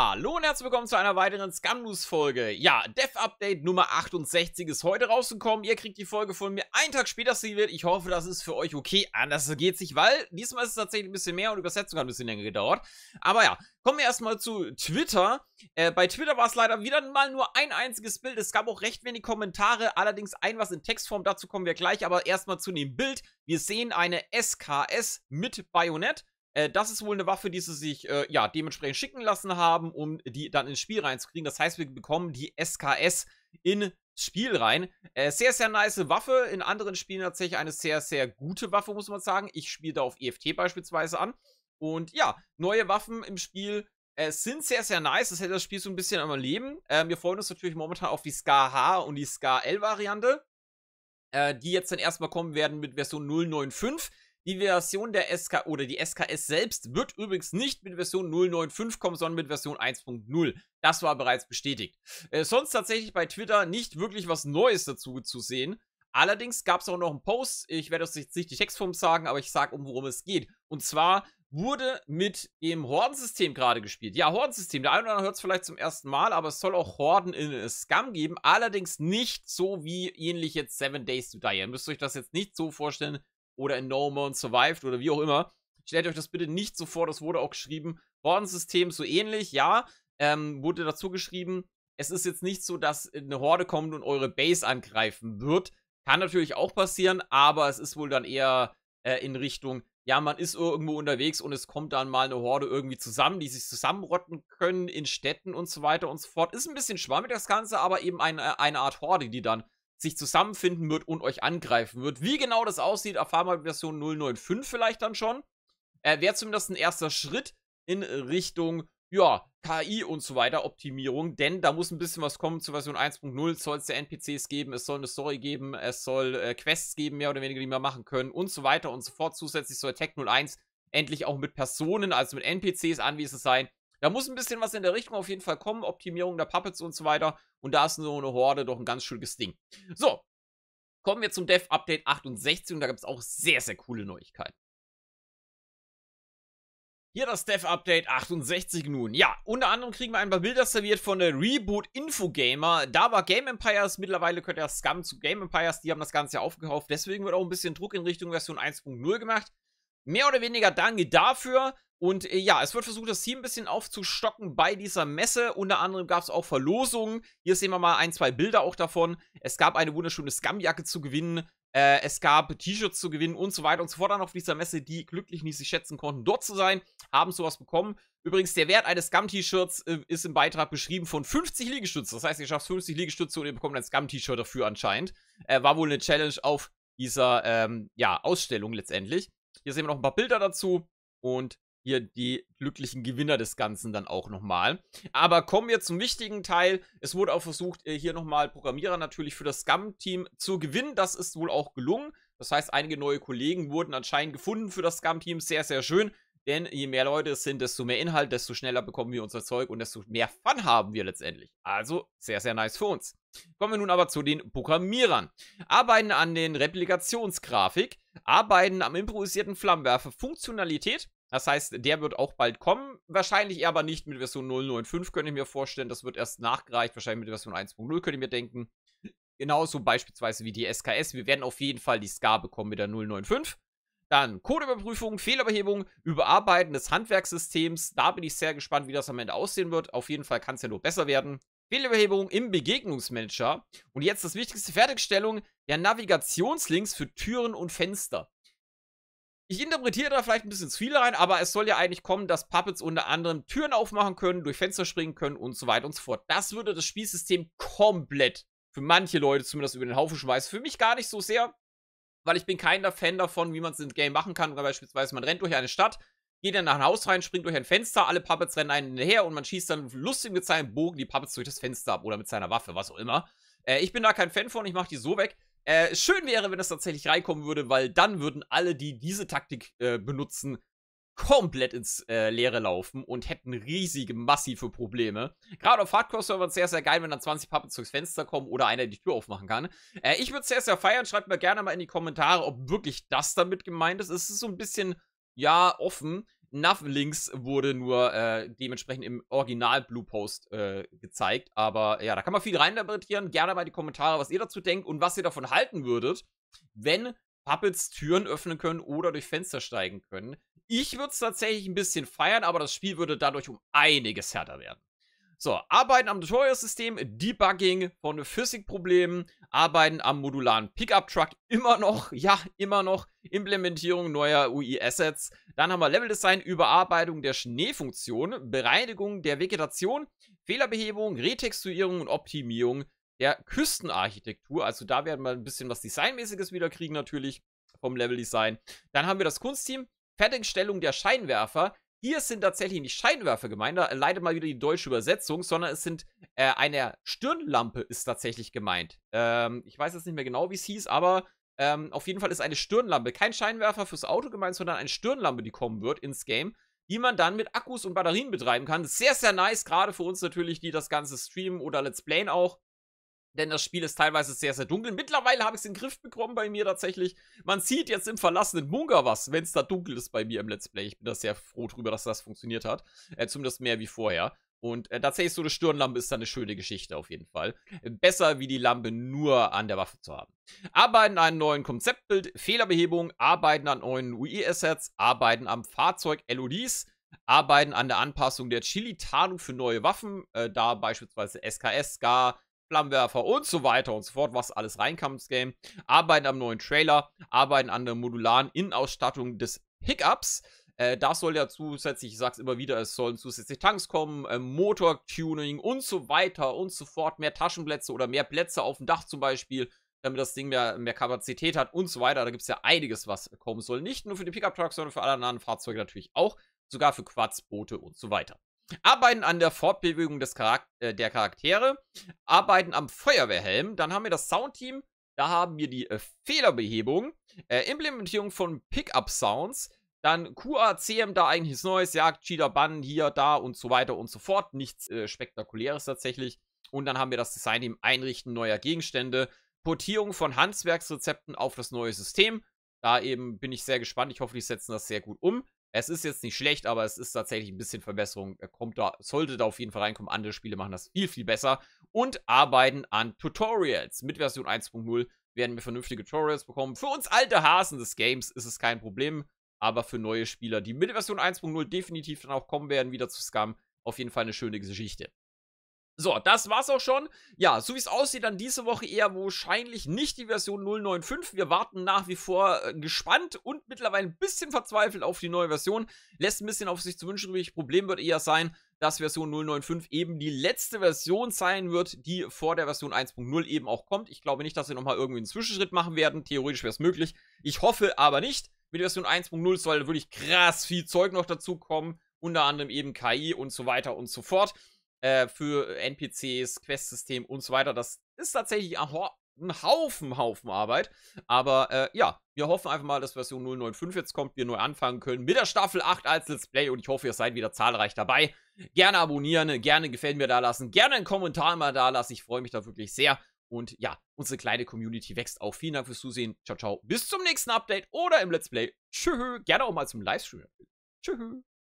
Hallo und herzlich willkommen zu einer weiteren Scam News Folge. Ja, Dev Update Nummer 68 ist heute rausgekommen. Ihr kriegt die Folge von mir einen Tag später, sie wird. Ich hoffe, das ist für euch okay. Anders geht's nicht, weil diesmal ist es tatsächlich ein bisschen mehr und Übersetzung hat ein bisschen länger gedauert. Aber ja, kommen wir erstmal zu Twitter. Äh, bei Twitter war es leider wieder mal nur ein einziges Bild. Es gab auch recht wenig Kommentare, allerdings ein was in Textform. Dazu kommen wir gleich, aber erstmal zu dem Bild. Wir sehen eine SKS mit Bayonett. Äh, das ist wohl eine Waffe, die sie sich äh, ja dementsprechend schicken lassen haben, um die dann ins Spiel reinzukriegen. Das heißt, wir bekommen die SKS ins Spiel rein. Äh, sehr, sehr nice Waffe. In anderen Spielen tatsächlich eine sehr, sehr gute Waffe, muss man sagen. Ich spiele da auf EFT beispielsweise an. Und ja, neue Waffen im Spiel äh, sind sehr, sehr nice. Das hält das Spiel so ein bisschen am Leben. Ähm, wir freuen uns natürlich momentan auf die SKH und die skl variante äh, die jetzt dann erstmal kommen werden mit Version 095. Die Version der SK oder die SKS selbst wird übrigens nicht mit Version 0.9.5 kommen, sondern mit Version 1.0. Das war bereits bestätigt. Äh, sonst tatsächlich bei Twitter nicht wirklich was Neues dazu zu sehen. Allerdings gab es auch noch einen Post, ich werde das jetzt nicht die Textform sagen, aber ich sage, um worum es geht. Und zwar wurde mit dem Hordensystem gerade gespielt. Ja, Hordensystem. Der eine oder andere hört es vielleicht zum ersten Mal, aber es soll auch Horden in Scum geben. Allerdings nicht so wie ähnlich jetzt Seven Days to Die. Ihr müsst euch das jetzt nicht so vorstellen, oder in No Man Survived oder wie auch immer. Stellt euch das bitte nicht so vor, das wurde auch geschrieben. Hordensystem so ähnlich, ja, ähm, wurde dazu geschrieben. Es ist jetzt nicht so, dass eine Horde kommt und eure Base angreifen wird. Kann natürlich auch passieren, aber es ist wohl dann eher äh, in Richtung, ja, man ist irgendwo unterwegs und es kommt dann mal eine Horde irgendwie zusammen, die sich zusammenrotten können in Städten und so weiter und so fort. Ist ein bisschen schwammig das Ganze, aber eben eine, eine Art Horde, die dann sich zusammenfinden wird und euch angreifen wird. Wie genau das aussieht, erfahren wir Version 095 vielleicht dann schon. Äh, Wäre zumindest ein erster Schritt in Richtung, ja, KI und so weiter, Optimierung, denn da muss ein bisschen was kommen zu Version 1.0, soll es ja NPCs geben, es soll eine Story geben, es soll äh, Quests geben, mehr oder weniger, die wir machen können und so weiter und so fort. Zusätzlich soll Tech 01 endlich auch mit Personen, also mit NPCs anwesend sein, da muss ein bisschen was in der Richtung auf jeden Fall kommen. Optimierung der Puppets und so weiter. Und da ist so eine Horde doch ein ganz schönes Ding. So, kommen wir zum Dev-Update 68 und da gibt es auch sehr, sehr coole Neuigkeiten. Hier das Dev-Update 68 nun. Ja, unter anderem kriegen wir ein paar Bilder serviert von der Reboot Infogamer. Da war Game Empires, mittlerweile gehört ja Scum zu Game Empires, die haben das Ganze ja aufgekauft. Deswegen wird auch ein bisschen Druck in Richtung Version 1.0 gemacht. Mehr oder weniger danke dafür. Und äh, ja, es wird versucht, das Team ein bisschen aufzustocken bei dieser Messe. Unter anderem gab es auch Verlosungen. Hier sehen wir mal ein, zwei Bilder auch davon. Es gab eine wunderschöne Scumjacke zu gewinnen. Äh, es gab T-Shirts zu gewinnen und so weiter und so fort. Dann auf dieser Messe, die glücklich nicht sich schätzen konnten, dort zu sein, haben sowas bekommen. Übrigens, der Wert eines Scum-T-Shirts äh, ist im Beitrag beschrieben von 50 Liegestütze. Das heißt, ihr schafft 50 Liegestütze und ihr bekommt ein Scum-T-Shirt dafür anscheinend. Äh, war wohl eine Challenge auf dieser ähm, ja, Ausstellung letztendlich. Hier sehen wir noch ein paar Bilder dazu. Und hier die glücklichen Gewinner des Ganzen dann auch nochmal. Aber kommen wir zum wichtigen Teil. Es wurde auch versucht, äh, hier nochmal Programmierer natürlich für das scum team zu gewinnen. Das ist wohl auch gelungen. Das heißt, einige neue Kollegen wurden anscheinend gefunden für das scum team Sehr, sehr schön. Denn je mehr Leute es sind, desto mehr Inhalt, desto schneller bekommen wir unser Zeug und desto mehr Fun haben wir letztendlich. Also sehr, sehr nice für uns. Kommen wir nun aber zu den Programmierern. Arbeiten an den Replikationsgrafik, arbeiten am improvisierten Flammenwerfer, Funktionalität, das heißt, der wird auch bald kommen. Wahrscheinlich aber nicht mit Version 095, könnte ich mir vorstellen. Das wird erst nachgereicht. Wahrscheinlich mit Version 1.0, könnte ich mir denken. Genauso beispielsweise wie die SKS. Wir werden auf jeden Fall die SCAR bekommen mit der 095. Dann Codeüberprüfung, Fehlerbehebung, Überarbeiten des Handwerkssystems. Da bin ich sehr gespannt, wie das am Ende aussehen wird. Auf jeden Fall kann es ja nur besser werden. Fehlerbehebung im Begegnungsmanager. Und jetzt das Wichtigste, Fertigstellung der Navigationslinks für Türen und Fenster. Ich interpretiere da vielleicht ein bisschen zu viel rein, aber es soll ja eigentlich kommen, dass Puppets unter anderem Türen aufmachen können, durch Fenster springen können und so weiter und so fort. Das würde das Spielsystem komplett für manche Leute zumindest über den Haufen schmeißen. Für mich gar nicht so sehr, weil ich bin kein Fan davon, wie man es in Game machen kann. Beispielsweise man rennt durch eine Stadt, geht dann nach ein Haus rein, springt durch ein Fenster, alle Puppets rennen einen her und man schießt dann lustig mit seinem Bogen die Puppets durch das Fenster ab oder mit seiner Waffe, was auch immer. Äh, ich bin da kein Fan von, ich mache die so weg. Äh, schön wäre, wenn das tatsächlich reinkommen würde, weil dann würden alle, die diese Taktik äh, benutzen, komplett ins äh, Leere laufen und hätten riesige, massive Probleme. Gerade auf Hardcore-Servern sehr, sehr geil, wenn dann 20 Puppets durchs Fenster kommen oder einer die Tür aufmachen kann. Äh, ich würde es sehr, sehr feiern. Schreibt mir gerne mal in die Kommentare, ob wirklich das damit gemeint ist. Es ist so ein bisschen, ja, offen. Nothing Links wurde nur äh, dementsprechend im Original Blue Post äh, gezeigt. Aber ja, da kann man viel reininterpretieren. Gerne mal die Kommentare, was ihr dazu denkt und was ihr davon halten würdet, wenn Puppets Türen öffnen können oder durch Fenster steigen können. Ich würde es tatsächlich ein bisschen feiern, aber das Spiel würde dadurch um einiges härter werden. So, Arbeiten am Tutorial-System, Debugging von Physikproblemen, Arbeiten am modularen Pickup-Truck, immer noch, ja, immer noch, Implementierung neuer UI-Assets. Dann haben wir Level-Design, Überarbeitung der Schneefunktion, Bereinigung der Vegetation, Fehlerbehebung, Retexturierung und Optimierung der Küstenarchitektur. Also da werden wir ein bisschen was Designmäßiges wieder kriegen natürlich vom Level-Design. Dann haben wir das Kunstteam, Fertigstellung der Scheinwerfer, hier sind tatsächlich nicht Scheinwerfer gemeint, da leider mal wieder die deutsche Übersetzung, sondern es sind äh, eine Stirnlampe ist tatsächlich gemeint. Ähm, ich weiß jetzt nicht mehr genau, wie es hieß, aber ähm, auf jeden Fall ist eine Stirnlampe, kein Scheinwerfer fürs Auto gemeint, sondern eine Stirnlampe, die kommen wird ins Game, die man dann mit Akkus und Batterien betreiben kann. Sehr, sehr nice, gerade für uns natürlich, die das Ganze streamen oder Let's Playen auch. Denn das Spiel ist teilweise sehr, sehr dunkel. Mittlerweile habe ich es in den Griff bekommen bei mir tatsächlich. Man sieht jetzt im verlassenen Bunker was, wenn es da dunkel ist bei mir im Let's Play. Ich bin da sehr froh drüber, dass das funktioniert hat. Äh, zumindest mehr wie vorher. Und äh, tatsächlich so eine Stirnlampe ist da eine schöne Geschichte auf jeden Fall. Äh, besser wie die Lampe nur an der Waffe zu haben. Arbeiten an einem neuen Konzeptbild, Fehlerbehebung, arbeiten an neuen UI-Assets, e arbeiten am Fahrzeug LODs, arbeiten an der Anpassung der Chili-Tarnung für neue Waffen, äh, da beispielsweise SKS, SCAR, Flammenwerfer und so weiter und so fort, was alles reinkam ins Game. Arbeiten am neuen Trailer, arbeiten an der modularen Innenausstattung des Pickups. Äh, das soll ja zusätzlich, ich sag's immer wieder, es sollen zusätzliche Tanks kommen, äh, Motortuning und so weiter und so fort, mehr Taschenplätze oder mehr Plätze auf dem Dach zum Beispiel, damit das Ding mehr, mehr Kapazität hat und so weiter. Da gibt's ja einiges, was kommen soll. Nicht nur für die Pickup-Trucks, sondern für alle anderen Fahrzeuge natürlich auch, sogar für Quads, Boote und so weiter. Arbeiten an der Fortbewegung des Charakter, äh, der Charaktere, arbeiten am Feuerwehrhelm, dann haben wir das Soundteam, da haben wir die äh, Fehlerbehebung, äh, Implementierung von Pickup-Sounds, dann QA, CM, da eigentlich Neues, Jagd, Cheater, Bann, hier, da und so weiter und so fort. Nichts äh, Spektakuläres tatsächlich. Und dann haben wir das Design-Team, Einrichten neuer Gegenstände, Portierung von Handwerksrezepten auf das neue System. Da eben bin ich sehr gespannt. Ich hoffe, die setzen das sehr gut um. Es ist jetzt nicht schlecht, aber es ist tatsächlich ein bisschen Verbesserung. Kommt da, sollte da auf jeden Fall reinkommen. Andere Spiele machen das viel, viel besser und arbeiten an Tutorials. Mit Version 1.0 werden wir vernünftige Tutorials bekommen. Für uns alte Hasen des Games ist es kein Problem, aber für neue Spieler, die mit Version 1.0 definitiv dann auch kommen werden, wieder zu Scum, auf jeden Fall eine schöne Geschichte. So, das war's auch schon. Ja, so wie es aussieht, dann diese Woche eher wahrscheinlich nicht die Version 0.9.5. Wir warten nach wie vor äh, gespannt und mittlerweile ein bisschen verzweifelt auf die neue Version. Lässt ein bisschen auf sich zu wünschen übrig. Problem wird eher sein, dass Version 0.9.5 eben die letzte Version sein wird, die vor der Version 1.0 eben auch kommt. Ich glaube nicht, dass sie nochmal irgendwie einen Zwischenschritt machen werden. Theoretisch wäre es möglich. Ich hoffe aber nicht. Mit Version 1.0 soll wirklich krass viel Zeug noch dazu kommen. Unter anderem eben KI und so weiter und so fort. Äh, für NPCs, Questsystem und so weiter. Das ist tatsächlich ein, Haufen, Haufen Arbeit. Aber äh, ja, wir hoffen einfach mal, dass Version 095 jetzt kommt, wir neu anfangen können mit der Staffel 8 als Let's Play und ich hoffe, ihr seid wieder zahlreich dabei. Gerne abonnieren, gerne gefällt mir da lassen, gerne einen Kommentar mal da lassen. Ich freue mich da wirklich sehr. Und ja, unsere kleine Community wächst auch. Vielen Dank fürs Zusehen. Ciao, ciao. Bis zum nächsten Update oder im Let's Play. Tschüss. Gerne auch mal zum Livestream. Tschüss.